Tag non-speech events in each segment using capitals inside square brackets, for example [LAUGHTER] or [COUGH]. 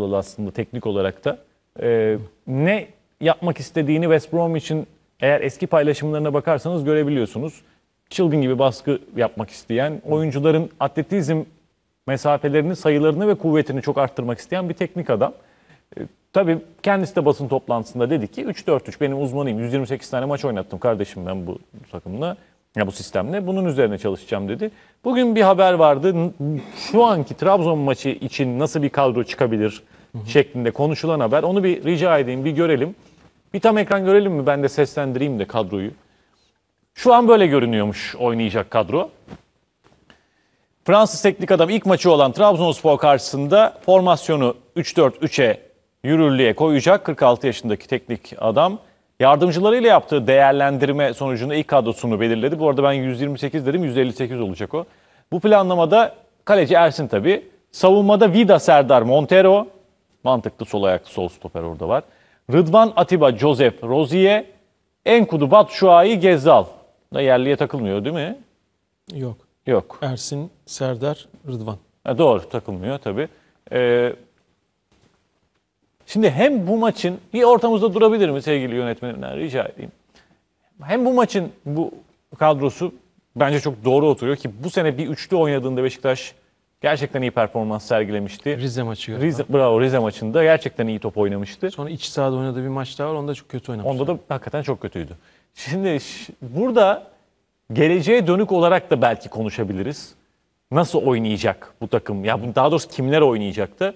aslında teknik olarak da. Ee, ne yapmak istediğini West Brom için eğer eski paylaşımlarına bakarsanız görebiliyorsunuz. Çılgın gibi baskı yapmak isteyen, oyuncuların atletizm mesafelerini, sayılarını ve kuvvetini çok arttırmak isteyen bir teknik adam. Ee, tabii kendisi de basın toplantısında dedi ki 3-4-3 benim uzmanıyım. 128 tane maç oynattım kardeşim ben bu takımla. Ya bu sistemle bunun üzerine çalışacağım dedi. Bugün bir haber vardı. Şu anki Trabzon maçı için nasıl bir kadro çıkabilir şeklinde konuşulan haber. Onu bir rica edeyim, bir görelim. Bir tam ekran görelim mi? Ben de seslendireyim de kadroyu. Şu an böyle görünüyormuş oynayacak kadro. Fransız teknik adam ilk maçı olan Trabzonspor karşısında formasyonu 3-4-3'e yürürlüğe koyacak. 46 yaşındaki teknik adam Yardımcılarıyla yaptığı değerlendirme sonucunda ilk kadrosunu belirledi. Bu arada ben 128 dedim 158 olacak o. Bu planlamada kaleci Ersin tabii. Savunmada Vida Serdar Montero. Mantıklı sol ayaklı sol stoper orada var. Rıdvan Atiba, Josep, Rozier, Enkudu, Batshuayi, Gezzal. Da yerliye takılmıyor değil mi? Yok. Yok. Ersin, Serdar, Rıdvan. Ha, doğru takılmıyor tabii. Ee, Şimdi hem bu maçın, bir ortamızda durabilir mi sevgili yönetmenimden rica edeyim. Hem bu maçın bu kadrosu bence çok doğru oturuyor ki bu sene bir üçlü oynadığında Beşiktaş gerçekten iyi performans sergilemişti. Rize maçı galiba. Rize, bravo Rize maçında gerçekten iyi top oynamıştı. Sonra iç sahada oynadığı bir maç daha var onda çok kötü oynamıştı. Onda da hakikaten çok kötüydü. Şimdi burada geleceğe dönük olarak da belki konuşabiliriz. Nasıl oynayacak bu takım? Ya daha doğrusu kimler oynayacaktı.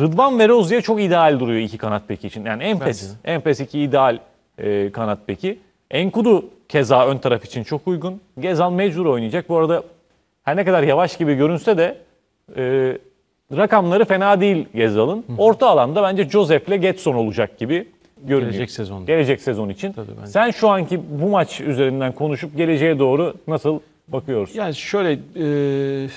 Rıdvan ve Rozier çok ideal duruyor iki kanat peki için. Yani Empes, Empes iki ideal e, kanat beki. Enkudu keza ön taraf için çok uygun. Gezal mecbur oynayacak. Bu arada her ne kadar yavaş gibi görünse de e, rakamları fena değil Gezal'ın. Orta alanda bence Josep'le Getson olacak gibi görünüyor. Gelecek sezon. Gelecek sezon için. Tabii bence. Sen şu anki bu maç üzerinden konuşup geleceğe doğru nasıl bakıyorsun? Yani şöyle e,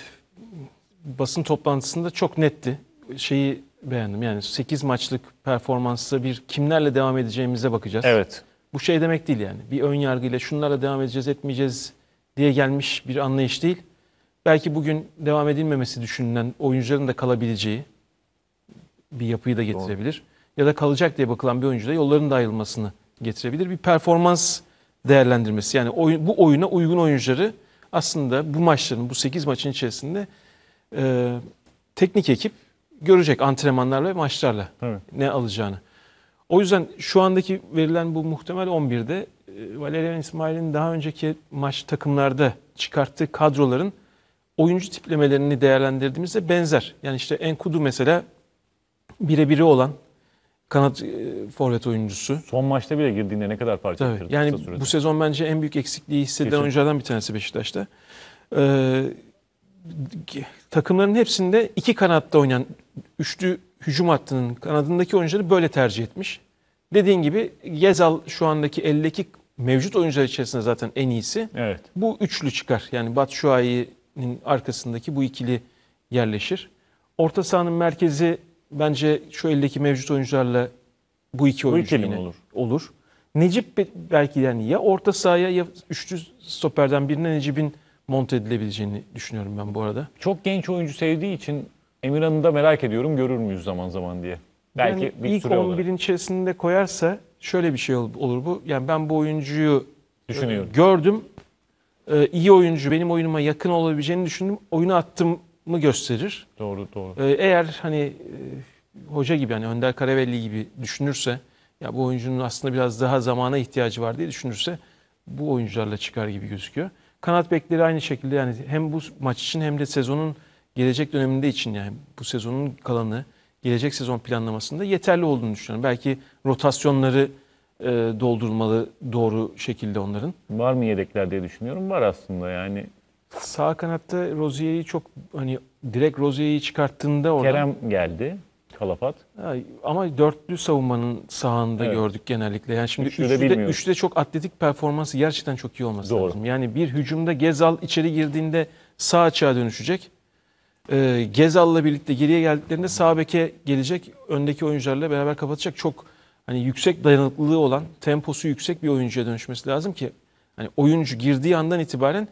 basın toplantısında çok netti. Şeyi Beğendim. Yani 8 maçlık performansla bir kimlerle devam edeceğimize bakacağız. Evet. Bu şey demek değil yani. Bir ön yargıyla şunlarla devam edeceğiz, etmeyeceğiz diye gelmiş bir anlayış değil. Belki bugün devam edilmemesi düşünülen oyuncuların da kalabileceği bir yapıyı da getirebilir. Doğru. Ya da kalacak diye bakılan bir oyuncuda yolların da ayrılmasını getirebilir. Bir performans değerlendirmesi. Yani oyun, bu oyuna uygun oyuncuları aslında bu maçların, bu 8 maçın içerisinde e, teknik ekip görecek antrenmanlarla ve maçlarla evet. ne alacağını. O yüzden şu andaki verilen bu muhtemel 11'de e, Valerian İsmail'in daha önceki maç takımlarda çıkarttığı kadroların oyuncu tiplemelerini değerlendirdiğimizde benzer. Yani işte Enkudu mesela birebiri olan kanat e, forvet oyuncusu. Son maçta bile girdiğinde ne kadar fark ettirdi Yani bu sezon bence en büyük eksikliği hissedilen Kesin. oyunculardan bir tanesi Beşiktaş'ta. Ee, takımların hepsinde iki kanatta oynayan üçlü hücum hattının kanadındaki oyuncuları böyle tercih etmiş. Dediğin gibi Gezal şu andaki eldeki mevcut oyuncular içerisinde zaten en iyisi. Evet. Bu üçlü çıkar. Yani Batu Şuayi'nin arkasındaki bu ikili yerleşir. Orta sahanın merkezi bence şu eldeki mevcut oyuncularla bu iki oyuncu bu yine olur. olur. Necip belki yani ya orta sahaya ya üçlü stoperden birine Necip'in monte edilebileceğini düşünüyorum ben bu arada. Çok genç oyuncu sevdiği için Emirhan'ı da merak ediyorum görür müyüz zaman zaman diye. Belki yani bir ilk süre 11'in olarak. içerisinde koyarsa şöyle bir şey olur bu. Yani ben bu oyuncuyu e, düşünüyorum. Gördüm. E, iyi oyuncu benim oyunuma yakın olabileceğini düşündüm. Oyunu attım mı gösterir. Doğru doğru. E, eğer hani hoca gibi hani Önder Karavelli gibi düşünürse ya bu oyuncunun aslında biraz daha zamana ihtiyacı var diye düşünürse bu oyuncularla çıkar gibi gözüküyor. Kanat bekleri aynı şekilde yani hem bu maç için hem de sezonun gelecek döneminde için yani bu sezonun kalanı gelecek sezon planlamasında yeterli olduğunu düşünüyorum. Belki rotasyonları e, doldurmalı doğru şekilde onların. Var mı yedekler diye düşünüyorum. Var aslında yani. Sağ kanatta Rozier'i çok hani direkt Rozier'i çıkarttığında oradan... Kerem geldi. Kalafat. ama dörtlü savunmanın sahanda Evet. gördük genellikle. Yani şimdi Üçlü de üçlü bilmiyorum. çok atletik performansı gerçekten çok iyi olması Doğru. lazım. Yani bir hücumda Gezal içeri girdiğinde sağ açığa dönüşecek. Ee, Gezal'la birlikte geriye geldiklerinde sağ beke gelecek. Öndeki oyuncularla beraber kapatacak. Çok hani yüksek dayanıklılığı olan, temposu yüksek bir oyuncuya dönüşmesi lazım ki hani oyuncu girdiği andan itibaren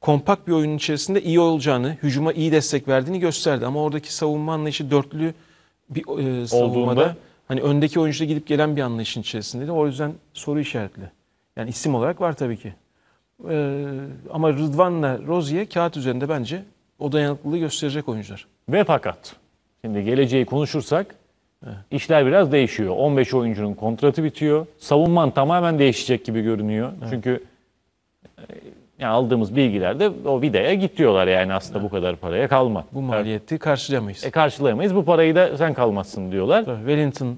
kompakt bir oyunun içerisinde iyi olacağını, hücuma iyi destek verdiğini gösterdi. Ama oradaki savunma anlayışı dörtlü bir e, savunmada Olduğunda... hani öndeki oyuncuda gidip gelen bir anlayışın içerisindeydi. O yüzden soru işaretli. Yani isim olarak var tabii ki. Ee, ama Rıdvan'la Rozier kağıt üzerinde bence o dayanıklılığı gösterecek oyuncular. Ve fakat şimdi geleceği konuşursak işler biraz değişiyor. 15 oyuncunun kontratı bitiyor. Savunman tamamen değişecek gibi görünüyor. Evet. Çünkü yani aldığımız bilgilerde o vidaya gidiyorlar yani aslında bu kadar paraya kalma. Bu maliyeti karşılayamayız. E karşılayamayız bu parayı da sen kalmazsın diyorlar. Tabii Wellington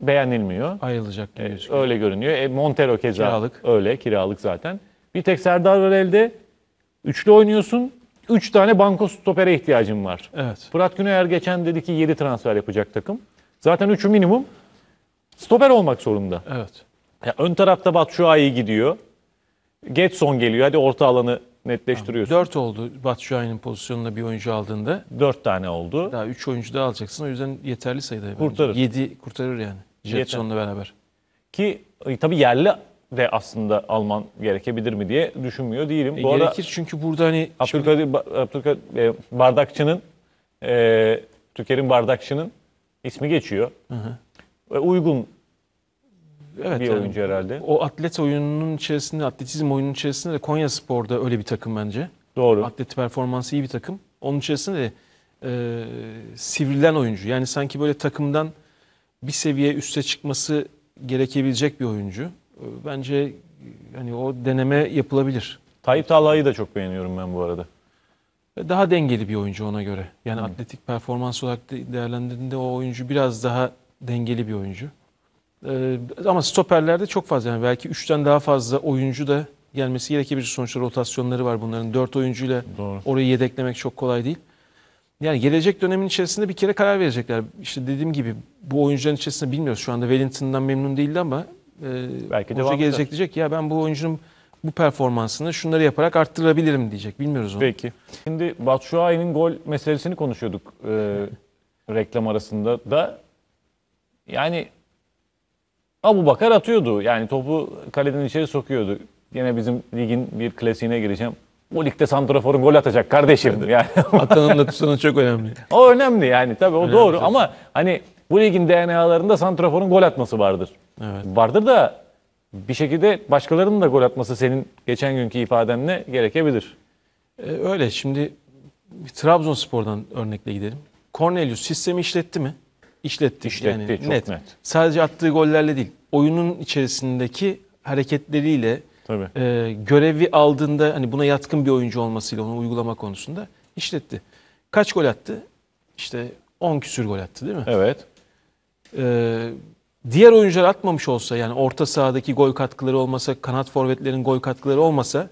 Beğenilmiyor. ayrılacak gibi e, gözüküyor. Öyle görünüyor. E, Montero keza Kiralık. öyle kiralık zaten. Bir tek Serdar var elde. Üçlü oynuyorsun. Üç tane banko stopere ihtiyacın var. Evet. Fırat Güneyer geçen dedi ki yedi transfer yapacak takım. Zaten üçü minimum. Stoper olmak zorunda. Evet. Ya ön tarafta Batu Şua'yı gidiyor. Getson geliyor. Hadi orta alanı netleştiriyorsun. 4 oldu Batu pozisyonunda bir oyuncu aldığında. 4 tane oldu. Daha 3 oyuncu daha alacaksın. O yüzden yeterli sayıda. Kurtarır. 7 kurtarır yani. Jetson'la beraber. Ki e, tabii yerli de aslında alman gerekebilir mi diye düşünmüyor değilim. E, Bu gerekir arada çünkü burada hani şimdi- Abdülkadir, Ba- Abdülkadir e, Bardakçı'nın e, Tüker'in Bardakçı'nın ismi geçiyor. Ve uygun evet, bir yani, oyuncu herhalde. O atlet oyununun içerisinde, atletizm oyununun içerisinde de Konya Spor'da öyle bir takım bence. Doğru. Atlet performansı iyi bir takım. Onun içerisinde de e, sivrilen oyuncu. Yani sanki böyle takımdan bir seviye üste çıkması gerekebilecek bir oyuncu. E, bence hani o deneme yapılabilir. Tayyip Talha'yı da çok beğeniyorum ben bu arada. E, daha dengeli bir oyuncu ona göre. Yani hmm. atletik performans olarak değerlendirdiğinde o oyuncu biraz daha dengeli bir oyuncu. Ee, ama stoperlerde çok fazla yani belki 3'ten daha fazla oyuncu da gelmesi gerekebilir. Sonuçta rotasyonları var bunların. 4 oyuncuyla Doğru. orayı yedeklemek çok kolay değil. Yani gelecek dönemin içerisinde bir kere karar verecekler. İşte dediğim gibi bu oyuncuların içerisinde bilmiyoruz. Şu anda Wellington'dan memnun değildi ama e, belki hoca gelecek eder. diyecek ya ben bu oyuncunun bu performansını şunları yaparak arttırabilirim diyecek. Bilmiyoruz onu. Peki. Şimdi Batshuayi'nin gol meselesini konuşuyorduk e, reklam arasında da. Yani Abu Bakar atıyordu. Yani topu kaleden içeri sokuyordu. Yine bizim ligin bir klasiğine gireceğim. bu ligde santraforun gol atacak kardeşim. Evet. Yani. [LAUGHS] Atanın da tutanın çok önemli. O önemli yani tabii o önemli doğru çok. ama hani bu ligin DNA'larında santraforun gol atması vardır. Evet. Vardır da bir şekilde başkalarının da gol atması senin geçen günkü ifadenle gerekebilir. Ee, öyle şimdi Trabzonspor'dan örnekle gidelim. Cornelius sistemi işletti mi? işletti. İşletti yani çok net. net. Sadece attığı gollerle değil, oyunun içerisindeki hareketleriyle Tabii. E, görevi aldığında hani buna yatkın bir oyuncu olmasıyla onu uygulama konusunda işletti. Kaç gol attı? İşte 10 küsür gol attı değil mi? Evet. Ee, diğer oyuncular atmamış olsa yani orta sahadaki gol katkıları olmasa, kanat forvetlerin gol katkıları olmasa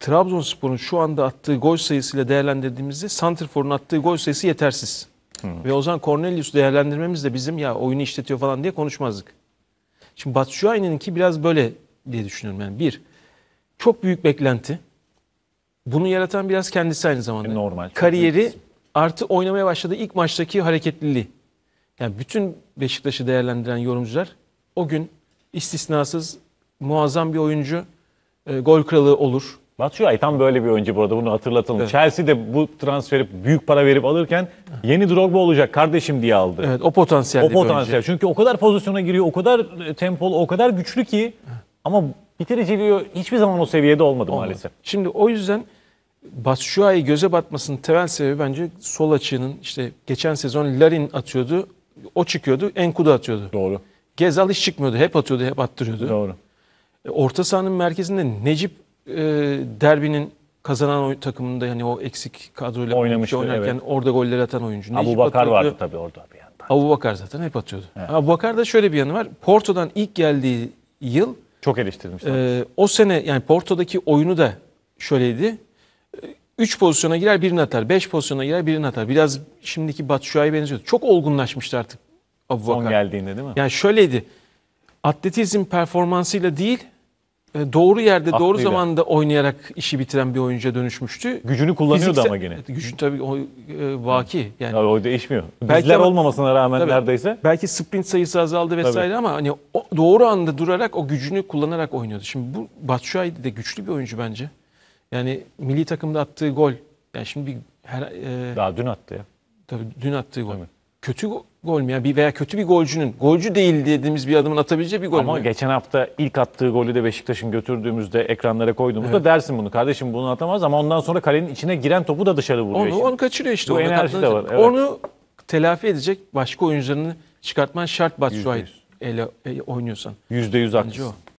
Trabzonspor'un şu anda attığı gol sayısıyla değerlendirdiğimizde Santrfor'un attığı gol sayısı yetersiz. Hı. Ve o zaman Cornelius değerlendirmemiz de bizim ya oyunu işletiyor falan diye konuşmazdık. Şimdi Batshuayi'ninki biraz böyle diye düşünüyorum. Yani bir, çok büyük beklenti. Bunu yaratan biraz kendisi aynı zamanda. E, normal. Kariyeri artı oynamaya başladığı ilk maçtaki hareketliliği. Yani bütün Beşiktaş'ı değerlendiren yorumcular o gün istisnasız muazzam bir oyuncu, e, gol kralı olur. Batshuayi tam böyle bir oyuncu burada bunu hatırlatalım. Evet. Chelsea de bu transferi büyük para verip alırken yeni Drogba olacak kardeşim diye aldı. Evet o potansiyel. O potansiyel. Çünkü o kadar pozisyona giriyor, o kadar e, tempolu, o kadar güçlü ki ama bitiriciliği hiçbir zaman o seviyede olmadı, olmadı. maalesef. Şimdi o yüzden Batshuayi göze batmasının temel sebebi bence sol açığının işte geçen sezon Larin atıyordu, o çıkıyordu, Enkudu atıyordu. Doğru. Gezal hiç çıkmıyordu, hep atıyordu, hep attırıyordu. Doğru. E, orta sahanın merkezinde Necip e, derbinin kazanan takımında yani o eksik kadroyla Oynamıştı, oynarken evet. orada golleri atan oyuncu. Abu Bakar vardı tabii orada bir yandan. Abu Bakar zaten hep atıyordu. Evet. Abu da şöyle bir yanı var. Porto'dan ilk geldiği yıl çok eleştirilmişler. E, o sene yani Porto'daki oyunu da şöyleydi. 3 e, pozisyona girer birini atar. 5 pozisyona girer birini atar. Biraz şimdiki Batshuayi benziyordu. Çok olgunlaşmıştı artık Abubakar. Son geldiğinde değil mi? Yani şöyleydi. Atletizm performansıyla değil e, doğru yerde Aklıyla. Ah, doğru zamanda oynayarak işi bitiren bir oyuncuya dönüşmüştü. Gücünü kullanıyordu Fiziksel, ama gene. Gücü tabii o e, vaki yani. Tabii o değişmiyor. Belki olmamasına rağmen tabii, neredeyse. Belki sprint sayısı azaldı vesaire tabii. ama hani o, doğru anda durarak o gücünü kullanarak oynuyordu. Şimdi bu Batshuayi de güçlü bir oyuncu bence. Yani milli takımda attığı gol. Yani şimdi bir her, e, daha dün attı ya. Tabii dün attığı gol. Tabii kötü gol mü ya bir veya kötü bir golcünün golcü değil dediğimiz bir adamın atabileceği bir gol Ama mü? geçen hafta ilk attığı golü de Beşiktaş'ın götürdüğümüzde ekranlara koyduğumuzda evet. dersin bunu. Kardeşim bunu atamaz ama ondan sonra kalenin içine giren topu da dışarı vuruyor. Onu, onu kaçırıyor işte. Bu enerji de var. Evet. Onu telafi edecek başka oyuncularını çıkartman şart Batshuayi ile e, oynuyorsan. Yüzde yüz haklısın.